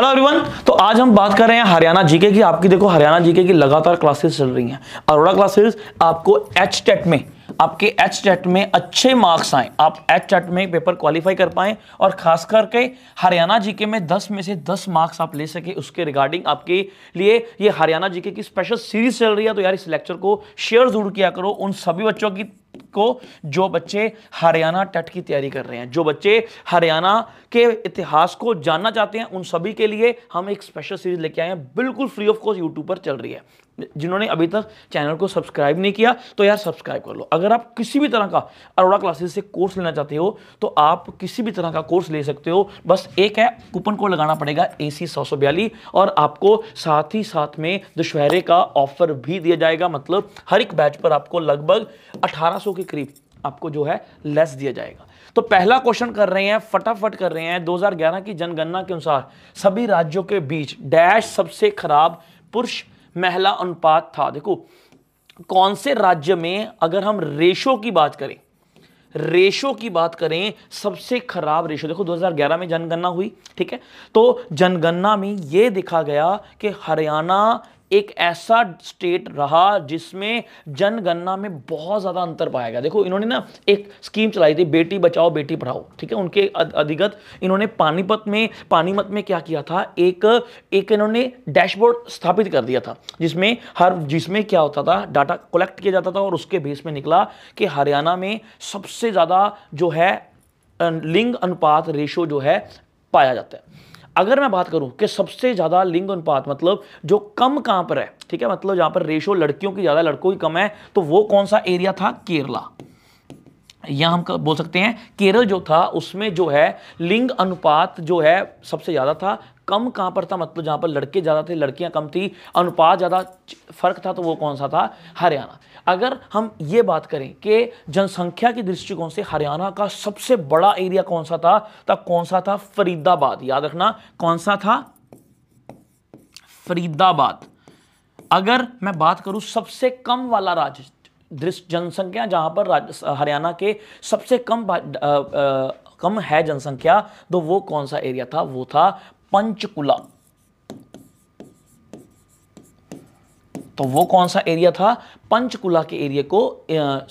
hello everyone तो आज हम बात कर रहे हैं हरियाणा जीके की आपकी देखो हरियाणा जीके की लगातार क्लासेस चल रही हैं अरोड़ा क्लासेस आपको एच टेट में आपके एच टेट में अच्छे मार्क्स आए आप एच टेट में पेपर क्वालिफाई कर पाएं और खास करके हरियाणा जीके में 10 में से 10 मार्क्स आप ले सके उसके रिगार्डिंग आपके लिए ये हरियाणा जीके की स्पेशल सीरीज चल रही है तो यार इस लेक्चर को शेयर जरूर किया करो उन सभी बच्चों की को जो बच्चे हरियाणा टेट की तैयारी कर रहे हैं जो बच्चे हरियाणा के इतिहास को जानना चाहते हैं उन सभी के लिए हम एक स्पेशल सीरीज लेके आए हैं बिल्कुल फ्री ऑफ कॉस्ट यूट्यूब पर चल रही है जिन्होंने अभी तक चैनल को सब्सक्राइब नहीं किया तो यार सब्सक्राइब कर लो अगर आप किसी भी तरह का अरोड़ा क्लासेस से कोर्स लेना चाहते हो तो आप किसी भी तरह का कोर्स ले सकते हो बस एक है कूपन कोड लगाना पड़ेगा ए सी और आपको साथ ही साथ में दशहरे का ऑफर भी दिया जाएगा मतलब हर एक बैच पर आपको लगभग अठारह के करीब आपको जो है लेस दिया जाएगा तो पहला क्वेश्चन कर रहे हैं फटाफट कर रहे हैं 2011 की जनगणना के अनुसार सभी राज्यों के बीच डैश सबसे खराब पुरुष महिला अनुपात था देखो कौन से राज्य में अगर हम रेशो की बात करें रेशो की बात करें सबसे खराब रेशो देखो 2011 में जनगणना हुई ठीक है तो जनगणना में यह देखा गया कि हरियाणा एक ऐसा स्टेट रहा जिसमें जनगणना में बहुत ज़्यादा अंतर पाया गया देखो इन्होंने ना एक स्कीम चलाई थी बेटी बचाओ बेटी पढ़ाओ ठीक है उनके अधिगत इन्होंने पानीपत में पानीमत में क्या किया था एक एक इन्होंने डैशबोर्ड स्थापित कर दिया था जिसमें हर जिसमें क्या होता था डाटा कलेक्ट किया जाता था और उसके बेस में निकला कि हरियाणा में सबसे ज़्यादा जो है अं, लिंग अनुपात रेशो जो है पाया जाता है अगर मैं बात करूं कि सबसे ज़्यादा लिंग अनुपात मतलब जो कम कहां पर है ठीक है मतलब जहां पर रेशो लड़कियों की ज़्यादा लड़कों की कम है तो वो कौन सा एरिया था केरला यहां हम बोल सकते हैं केरल जो था उसमें जो है लिंग अनुपात जो है सबसे ज़्यादा था कम कहां पर था मतलब जहां पर लड़के ज़्यादा थे लड़कियां कम थी अनुपात ज़्यादा फर्क था तो वो कौन सा था हरियाणा अगर हम ये बात करें कि जनसंख्या के दृष्टिकोण से हरियाणा का सबसे बड़ा एरिया कौन सा था तो कौन सा था फरीदाबाद याद रखना कौन सा था फरीदाबाद अगर मैं बात करूं सबसे कम वाला राज्य दृश्य जनसंख्या जहां पर हरियाणा के सबसे कम आ, आ, कम है जनसंख्या तो वो कौन सा एरिया था वो था पंचकुला तो वो कौन सा एरिया था पंचकुला के एरिया को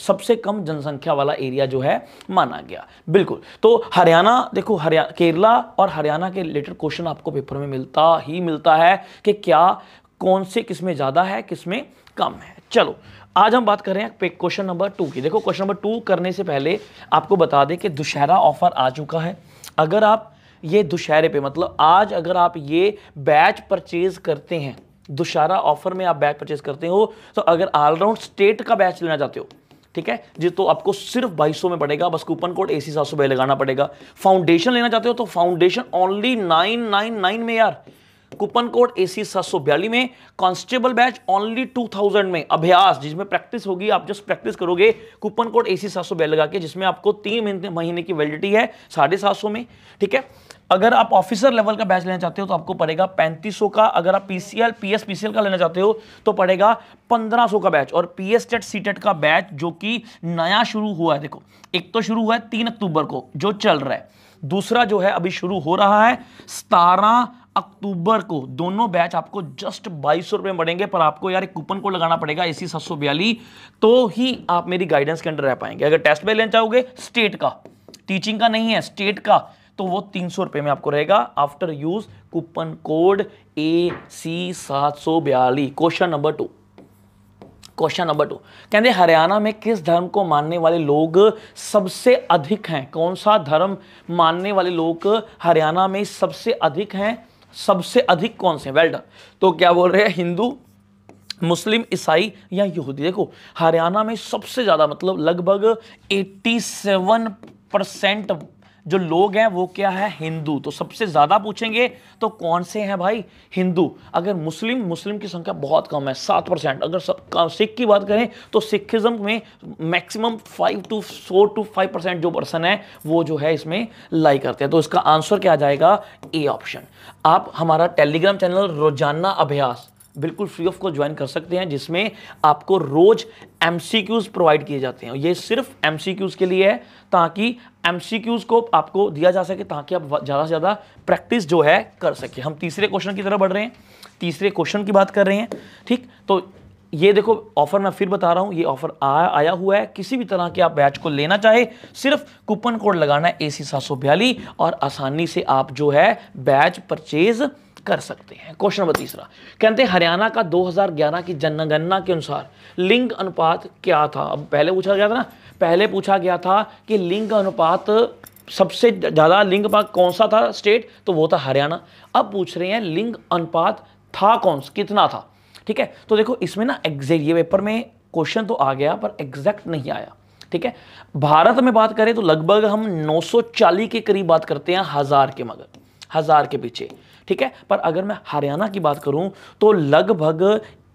सबसे कम जनसंख्या वाला एरिया जो है माना गया बिल्कुल तो हरियाणा देखो हरियाणा केरला और हरियाणा के रिलेटेड क्वेश्चन आपको पेपर में मिलता ही मिलता है कि क्या कौन से किसमें ज़्यादा है किसमें कम है चलो आज हम बात कर रहे हैं क्वेश्चन नंबर टू की देखो क्वेश्चन नंबर टू करने से पहले आपको बता दें कि दुशहरा ऑफर आ चुका है अगर आप ये दुशहरे पे मतलब आज अगर आप ये बैच परचेज करते हैं दुशहरा ऑफर में आप बैच परचेज करते हो तो अगर ऑलराउंड स्टेट का बैच लेना चाहते हो ठीक है जी तो आपको सिर्फ बाईस में पड़ेगा बस कूपन कोड ए सी सात सौ लगाना पड़ेगा फाउंडेशन लेना चाहते हो तो foundation only nine nine nine में यार कूपन कोड ए सी सात में कांस्टेबल बैच ओनली 2000 में अभ्यास जिसमें प्रैक्टिस होगी आप जस्ट प्रैक्टिस करोगे कूपन कोड ए सी सात लगा के जिसमें आपको तीन महीने की वैलिडिटी है साढ़े सात में ठीक है अगर आप ऑफिसर लेवल का बैच लेना चाहते हो तो आपको पड़ेगा पैंतीस का अगर आप पीसीएल पीएस पीसीएल का लेना चाहते हो तो पड़ेगा पंद्रह का बैच और पीएस टेट सी टेट का बैच जो कि नया शुरू हुआ है देखो एक तो शुरू हुआ है तीन अक्टूबर को जो चल रहा है दूसरा जो है अभी शुरू हो रहा है सतारह अक्टूबर को दोनों बैच आपको जस्ट बाईस सौ रुपये बढ़ेंगे पर आपको यार एक कूपन को लगाना पड़ेगा ए सी सात तो ही आप मेरी गाइडेंस के अंडर रह पाएंगे अगर टेस्ट बैच लेना चाहोगे स्टेट का टीचिंग का नहीं है स्टेट का तो वो तीन सौ रुपए में आपको रहेगा after use coupon code A C सात सौ बयालीस question number two question number two कहते हरियाणा में किस धर्म को मानने वाले लोग सबसे अधिक हैं कौन सा धर्म मानने वाले लोग हरियाणा में सबसे अधिक हैं सबसे अधिक कौन से वेल डन तो क्या बोल रहे हैं हिंदू मुस्लिम ईसाई या यहूदी देखो हरियाणा में सबसे ज़्यादा मतलब लगभग 87 परसेंट जो लोग हैं वो क्या है हिंदू तो सबसे ज़्यादा पूछेंगे तो कौन से हैं भाई हिंदू अगर मुस्लिम मुस्लिम की संख्या बहुत कम है सात परसेंट अगर सिख की बात करें तो सिखिज्म में maximum five two four two five percent जो पर्सन है वो जो है इसमें लाई करते हैं तो इसका आंसर क्या आ जाएगा ए ऑप्शन आप हमारा टेलीग्राम चैनल रोजाना अभ्यास बिल्कुल फ्री ऑफ को ज्वाइन कर सकते हैं जिसमें आपको रोज एम प्रोवाइड किए जाते हैं ये सिर्फ एम के लिए है ताकि एम को आपको दिया जा सके ताकि आप ज़्यादा से ज़्यादा प्रैक्टिस जो है कर सके हम तीसरे क्वेश्चन की तरफ बढ़ रहे हैं तीसरे क्वेश्चन की बात कर रहे हैं ठीक तो ये देखो ऑफर मैं फिर बता रहा हूँ ये ऑफर आया आया हुआ है किसी भी तरह के आप बैच को लेना चाहे सिर्फ कूपन कोड लगाना है ए सी और आसानी से आप जो है बैच परचेज़ कर सकते हैं क्वेश्चन नंबर तीसरा कहते हैं हरियाणा का 2011 की जनगणना के अनुसार लिंग अनुपात क्या था अब पहले पूछा गया था ना पहले पूछा गया था कि लिंग अनुपात सबसे ज़्यादा लिंग अनुपात कौन सा था स्टेट तो वो था हरियाणा अब पूछ रहे हैं लिंग अनुपात था कौन कितना था ठीक है तो देखो इसमें ना एग्जैक्ट ये पेपर में क्वेश्चन तो आ गया पर एग्जैक्ट नहीं आया ठीक है भारत में बात करें तो लगभग हम 940 के करीब बात करते हैं हज़ार के मगर हज़ार के पीछे ठीक है पर अगर मैं हरियाणा की बात करूं तो लगभग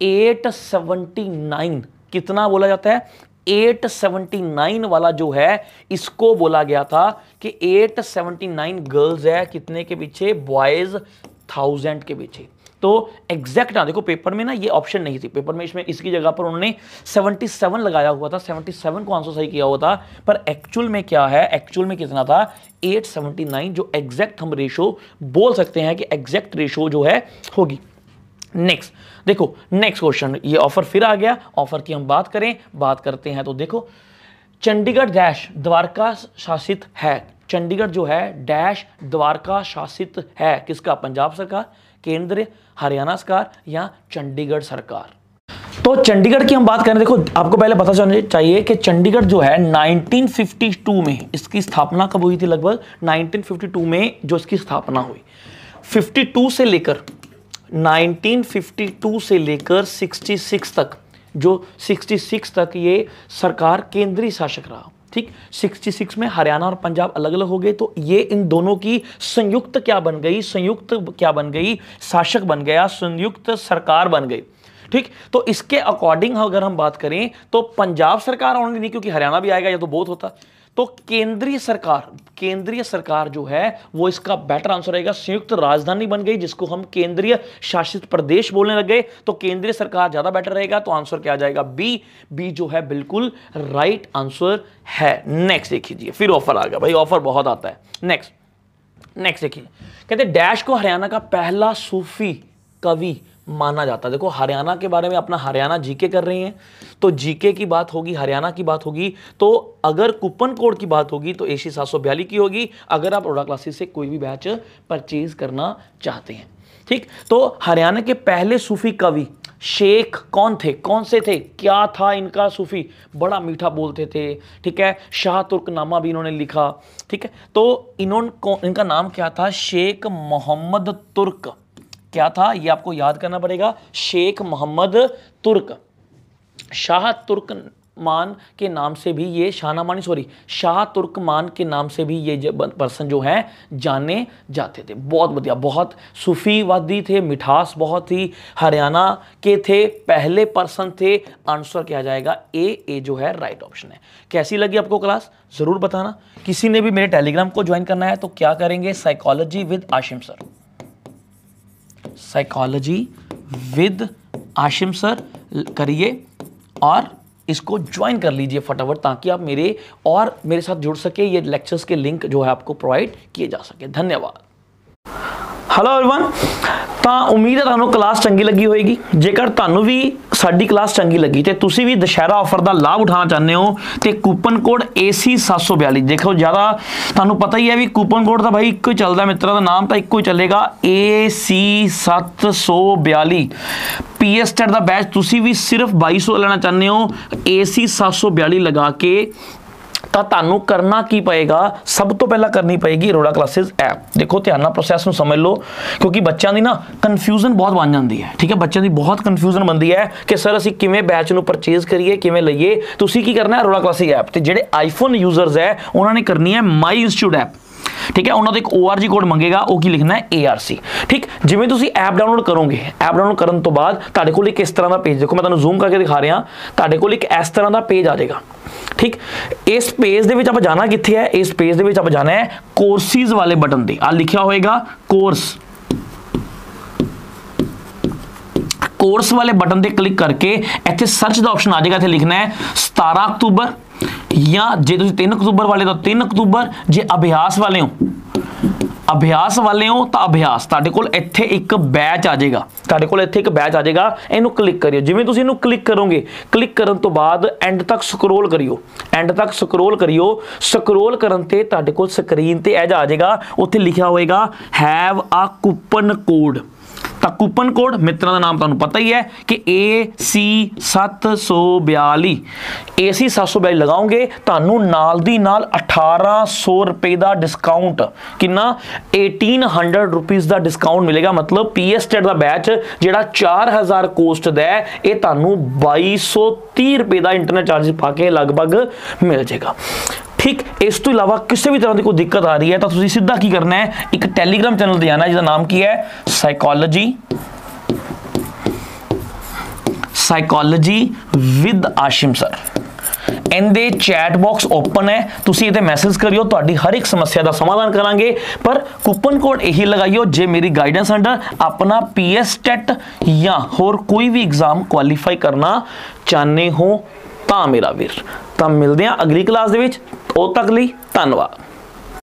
879 कितना बोला जाता है 879 वाला जो है इसको बोला गया था कि 879 गर्ल्स है कितने के पीछे बॉयज थाउजेंड के पीछे तो एग्जैक्ट ना हाँ, देखो पेपर में ना ये ऑप्शन नहीं थी पेपर में इसमें इसकी जगह पर उन्होंने 77 लगाया हुआ था 77 को आंसर सही किया हुआ था पर एक्चुअल में क्या है एक्चुअल में कितना था 879 जो एग्जैक्ट हम रेशो बोल सकते हैं कि एग्जैक्ट रेशो जो है होगी नेक्स्ट देखो नेक्स्ट क्वेश्चन ये ऑफर फिर आ गया ऑफर की हम बात करें बात करते हैं तो देखो चंडीगढ़ डैश द्वारका शासित है चंडीगढ़ जो है डैश द्वारका शासित है किसका पंजाब सरकार केंद्र हरियाणा सरकार या चंडीगढ़ सरकार तो चंडीगढ़ की हम बात करें देखो आपको पहले पता चलना चाहिए कि चंडीगढ़ जो है 1952 में इसकी स्थापना कब हुई थी लगभग 1952 में जो इसकी स्थापना हुई 52 से लेकर 1952 से लेकर 66 तक जो 66 तक ये सरकार केंद्रीय शासक रहा ठीक 66 में हरियाणा और पंजाब अलग अलग हो गए तो ये इन दोनों की संयुक्त क्या बन गई संयुक्त क्या बन गई शासक बन गया संयुक्त सरकार बन गई ठीक तो इसके अकॉर्डिंग अगर हम बात करें तो पंजाब सरकार ऑनली नहीं क्योंकि हरियाणा भी आएगा या तो बहुत होता तो केंद्रीय सरकार केंद्रीय सरकार जो है वो इसका बेटर आंसर रहेगा संयुक्त राजधानी बन गई जिसको हम केंद्रीय शासित प्रदेश बोलने लग गए तो केंद्रीय सरकार ज्यादा बेटर रहेगा तो आंसर क्या आ जाएगा बी बी जो है बिल्कुल राइट आंसर है नेक्स्ट देखिए फिर ऑफर आ गया भाई ऑफर बहुत आता है नेक्स्ट नेक्स्ट देखिए कहते डैश को हरियाणा का पहला सूफी कवि माना जाता है देखो हरियाणा के बारे में अपना हरियाणा जीके कर रही हैं तो जीके की बात होगी हरियाणा की बात होगी तो अगर कूपन कोड की बात होगी तो सी सात सौ बयालीस की होगी अगर आप रोडा क्लासेस से कोई भी बैच परचेज करना चाहते हैं ठीक तो हरियाणा के पहले सूफी कवि शेख कौन थे कौन से थे क्या था इनका सूफी बड़ा मीठा बोलते थे ठीक है शाह तुर्कनामा भी इन्होंने लिखा ठीक है तो इन्होंने इनका नाम क्या था शेख मोहम्मद तुर्क क्या था ये आपको याद करना पड़ेगा शेख मोहम्मद तुर्क शाह तुर्क मान के नाम से भी ये शाहनामानी सॉरी शाह मान के नाम से भी ये पर्सन जो हैं जाने जाते थे बहुत बढ़िया बहुत सूफीवादी थे मिठास बहुत ही हरियाणा के थे पहले पर्सन थे आंसर क्या जाएगा ए ए जो है राइट ऑप्शन है कैसी लगी आपको क्लास ज़रूर बताना किसी ने भी मेरे टेलीग्राम को ज्वाइन करना है तो क्या करेंगे psychology with Ashim sir psychology with Ashim sir करिए और इसको ज्वाइन कर लीजिए फटाफट ताकि आप मेरे और मेरे साथ जुड़ सके ये लेक्चर्स के लिंक जो है आपको प्रोवाइड किए जा सके धन्यवाद ਹੈਲੋ एवरीवन ਤਾਂ ਉਮੀਦ ਹੈ ਤੁਹਾਨੂੰ ਕਲਾਸ ਚੰਗੀ ਲੱਗੀ ਹੋਏਗੀ ਜੇਕਰ ਤੁਹਾਨੂੰ ਵੀ ਸਾਡੀ ਕਲਾਸ ਚੰਗੀ ਲੱਗੀ ਤੇ ਤੁਸੀਂ ਵੀ ਦੁਸ਼ਹਿਰਾ ਆਫਰ ਦਾ ਲਾਭ ਉਠਾਉਣਾ ਚਾਹੁੰਦੇ ਹੋ ਤੇ ਕੂਪਨ ਕੋਡ AC742 ਦੇਖੋ ਜਿਆਦਾ ਤੁਹਾਨੂੰ ਪਤਾ ਹੀ ਹੈ ਵੀ ਕੂਪਨ ਕੋਡ ਤਾਂ ਭਾਈ ਇੱਕੋ ਹੀ ਚੱਲਦਾ ਮਿੱਤਰਾਂ ਦਾ ਨਾਮ ਤਾਂ ਇੱਕੋ ਹੀ ਚੱਲੇਗਾ AC742 PS ਟੈਟ ਦਾ ਬੈਚ ਤੁਸੀਂ ਵੀ ਸਿਰਫ 2200 ਲੈਣਾ ਚਾਹੁੰਦੇ ਹੋ AC742 ਲਗਾ ਕੇ ਤਾਂ ਤੁਹਾਨੂੰ ਕਰਨਾ ਕੀ ਪਏਗਾ ਸਭ ਤੋਂ ਪਹਿਲਾਂ ਕਰਨੀ ਪਏਗੀ ਅਰੋੜਾ ਕਲਾਸਿਸ ਐਪ ਦੇਖੋ ਧਿਆਨ ਨਾਲ ਪ੍ਰੋਸੈਸ ਨੂੰ ਸਮਝ ਲਓ ਕਿਉਂਕਿ ਬੱਚਿਆਂ ਦੀ ਨਾ ਕਨਫਿਊਜ਼ਨ ਬਹੁਤ ਬਣ ਜਾਂਦੀ ਹੈ ਠੀਕ ਹੈ ਬੱਚਿਆਂ ਦੀ ਬਹੁਤ ਕਨਫਿਊਜ਼ਨ ਬਣਦੀ ਹੈ ਕਿ ਸਰ ਅਸੀਂ ਕਿਵੇਂ ਬੈਚ ਨੂੰ ਪਰਚੇਸ ਕਰੀਏ ਕਿਵੇਂ ਲਈਏ ਤੁਸੀਂ ਕੀ ਕਰਨਾ ਹੈ ਅਰੋੜਾ ਕਲਾਸਿਸ ਐਪ ਤੇ ਜਿਹੜੇ ਆਈਫੋਨ ਯੂਜ਼ਰਸ ਹੈ ਉਹਨਾਂ ਨੇ ਕਰਨੀ ਹੈ ਮਾਈ ਇੰਸਟੀਟਿਊਟ ਐਪ ठीक है उन्होंने तो एक ओ आर जी कोड मंगेगा वो की लिखना है ए आर सी ठीक जिम्मे ऐप डाउनलोड करोगे ऐप डाउनलोड करने तो बाद इस तरह का पेज देखो मैं तुम्हें जूम करके दिखा रहा ताे को इस तरह का पेज आ जाएगा ठीक इस पेज के जाना कितने है इस पेज के जाना है कोर्सिज वाले बटन से आ लिखा होगा कोर्स कोर्स वाले बटन पर क्लिक करके इतने सर्च का ऑप्शन आ जाएगा इतने लिखना है सतारा अक्तूबर ਜਾਂ ਜੇ ਤੁਸੀਂ 3 ਅਕਤੂਬਰ ਵਾਲੇ ਤੋਂ 3 ਅਕਤੂਬਰ ਜੇ ਅਭਿਆਸ ਵਾਲੇ ਹੋ ਅਭਿਆਸ ਵਾਲੇ ਹੋ ਤਾਂ ਅਭਿਆਸ ਤੁਹਾਡੇ ਕੋਲ ਇੱਥੇ ਇੱਕ ਬੈਚ ਆ ਜਾਏਗਾ ਤੁਹਾਡੇ ਕੋਲ ਇੱਥੇ ਇੱਕ ਬੈਚ ਆ ਜਾਏਗਾ ਇਹਨੂੰ ਕਲਿੱਕ ਕਰਿਓ ਜਿਵੇਂ ਤੁਸੀਂ ਇਹਨੂੰ ਕਲਿੱਕ ਕਰੋਗੇ ਕਲਿੱਕ ਕਰਨ ਤੋਂ ਬਾਅਦ ਐਂਡ ਤੱਕ ਸਕਰੋਲ ਕਰਿਓ ਐਂਡ ਤੱਕ ਸਕਰੋਲ ਕਰਿਓ ਸਕਰੋਲ ਕਰਨ ਤੇ ਤੁਹਾਡੇ ਕੋਲ ਸਕਰੀਨ ਤੇ ਇਹ ਜਾ ਆ ਜਾਏਗਾ ਉੱਥੇ ਲਿਖਿਆ ਹੋਏਗਾ ਹੈਵ ਆ ਕੂਪਨ ਕੋਡ ਤਾਂ ਕੂਪਨ ਕੋਡ ਮਿੱਤਰਾਂ ਦਾ ਨਾਮ ਤੁਹਾਨੂੰ ਪਤਾ ਹੀ ਹੈ ਕਿ AC742 AC742 ਲਗਾਓਗੇ ਤੁਹਾਨੂੰ ਨਾਲ ਦੀ ਨਾਲ 1800 ਰੁਪਏ ਦਾ ਡਿਸਕਾਊਂਟ ਕਿੰਨਾ 1800 ਰੁਪਏ ਦਾ ਡਿਸਕਾਊਂਟ ਮਿਲੇਗਾ ਮਤਲਬ ਪੀਐਸ ਟੈਟ ਦਾ ਬੈਚ ਜਿਹੜਾ 4000 ਕੋਸਟ ਦਾ ਹੈ ਇਹ ਤੁਹਾਨੂੰ 2230 ਰੁਪਏ ਦਾ ਇੰਟਰਨੈਟ ਚਾਰਜ ਪਾ ਕੇ ਲਗਭਗ ਮਿਲ ਜਾਏਗਾ ਠੀਕ ਇਸ ਤੋਂ ਇਲਾਵਾ ਕਿਸੇ ਵੀ ਤਰ੍ਹਾਂ ਦੀ ਕੋਈ ਦਿੱਕਤ ਆ ਰਹੀ ਹੈ ਤਾਂ ਤੁਸੀਂ ਸਿੱਧਾ ਕੀ ਕਰਨਾ ਹੈ ਇੱਕ ਟੈਲੀਗ੍ਰਾਮ ਚੈਨਲ ਤੇ ਜਾਣਾ ਜਿਹਦਾ ਨਾਮ ਕੀ ਹੈ psychology psychology with Ashim sir ਇਹਦੇ ਚੈਟ ਬਾਕਸ ਓਪਨ ਹੈ ਤੁਸੀਂ ਇਹਦੇ ਮੈਸੇਜ ਕਰਿਓ ਤੁਹਾਡੀ ਹਰ ਇੱਕ ਸਮੱਸਿਆ ਦਾ ਸਮਾਧਾਨ ਕਰਾਂਗੇ ਪਰ ਕੂਪਨ ਕੋਡ ਇਹੀ ਲਗਾਈਓ ਜੇ ਮੇਰੀ ਗਾਈਡੈਂਸ ਅੰਡਰ ਆਪਣਾ ਪੀਐਸ ਟੈਟ ਜਾਂ ਹੋਰ ਕੋਈ ਵੀ ਐਗਜ਼ਾਮ ਕੁਆਲੀਫਾਈ ਕਰਨਾ ਚਾਹਨੇ ਹੋ ਤਾਂ ਮੇਰਾ ਵੀਰ ਤਾਂ ਮਿਲਦੇ ਆ ਅਗਲੀ ਕਲਾਸ ਦੇ ਵਿੱਚ ਉਹ ਤੱਕ ਲਈ ਧੰਨਵਾਦ